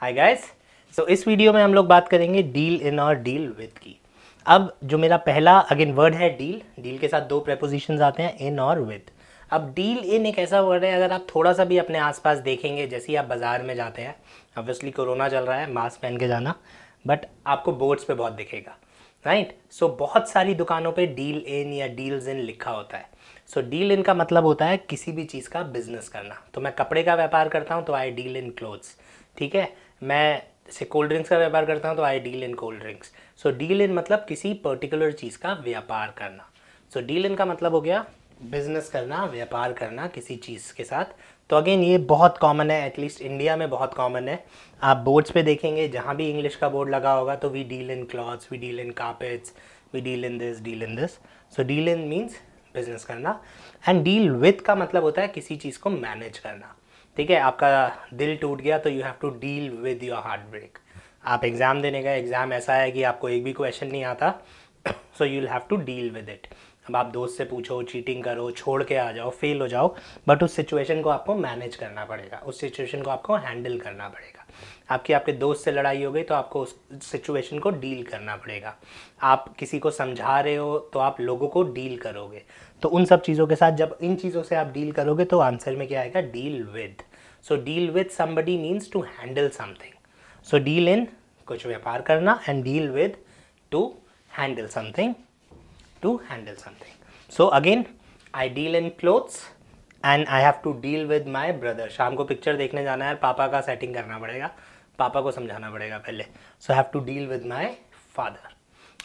Hi guys so इस video में हम लोग बात करेंगे डील इन और डील विद की अब जो मेरा पहला अगेन वर्ड है डील डील के साथ दो प्रपोजिशन आते हैं इन और विद अब डील इन एक ऐसा वर्ड है अगर आप थोड़ा सा भी अपने आसपास देखेंगे जैसे ही आप बाज़ार में जाते हैं ऑब्वियसली कोरोना चल रहा है मास्क पहन के जाना बट आपको बोर्ड्स पे बहुत दिखेगा राइट right? सो so, बहुत सारी दुकानों पे डील इन या डील्स इन लिखा होता है सो डील इन का मतलब होता है किसी भी चीज़ का बिजनेस करना तो मैं कपड़े का व्यापार करता हूँ तो आई डील इन क्लोथ्स ठीक है मैं से कोल्ड ड्रिंक्स का व्यापार करता हूँ तो I deal in cold drinks so deal in मतलब किसी पर्टिकुलर चीज़ का व्यापार करना सो डील इन का मतलब हो गया बिजनेस करना व्यापार करना किसी चीज़ के साथ तो अगेन ये बहुत कॉमन है एटलीस्ट इंडिया में बहुत कॉमन है आप बोर्ड्स पे देखेंगे जहाँ भी इंग्लिश का बोर्ड लगा होगा तो we deal in clothes we deal in carpets we deal in this deal in this so deal in means business करना एंड डील विथ का मतलब होता है किसी चीज़ को मैनेज करना ठीक है आपका दिल टूट गया तो you have to deal with your heart break आप एग्ज़ाम देने गए एग्ज़ाम ऐसा है कि आपको एक भी क्वेश्चन नहीं आता so you have to deal with it अब आप दोस्त से पूछो चीटिंग करो छोड़ के आ जाओ फेल हो जाओ बट उस सिचुएशन को आपको मैनेज करना पड़ेगा उस सिचुएशन को आपको हैंडल करना पड़ेगा आपकी आपके दोस्त से लड़ाई हो गई तो आपको उस सिचुएशन को डील करना पड़ेगा आप किसी को समझा रहे हो तो आप लोगों को डील करोगे तो उन सब चीज़ों के साथ जब इन चीज़ों से आप डील करोगे तो आंसर में क्या आएगा deal with so deal with somebody means to handle something so deal in कुछ व्यापार करना and deal with to handle something to handle something so again I deal in clothes and I have to deal with my brother शाम को picture देखने जाना है पापा का सेटिंग करना पड़ेगा पापा को समझाना पड़ेगा पहले so have to deal with my father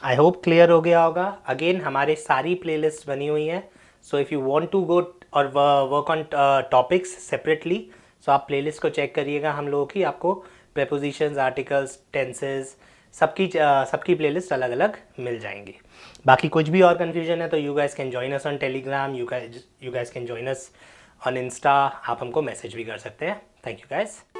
I hope clear हो गया होगा अगेन हमारे सारी प्ले लिस्ट बनी हुई है so if you want to go और work on topics separately so आप प्लेलिस्ट को चेक करिएगा हम लोगों की आपको प्रपोजिशंस आर्टिकल्स टेंसेज सबकी सबकी प्लेलिस्ट अलग अलग मिल जाएंगी बाकी कुछ भी और कन्फ्यूजन है तो you guys can join us on Telegram you guys you guys can join us on Insta आप हमको मैसेज भी कर सकते हैं थैंक यू गैस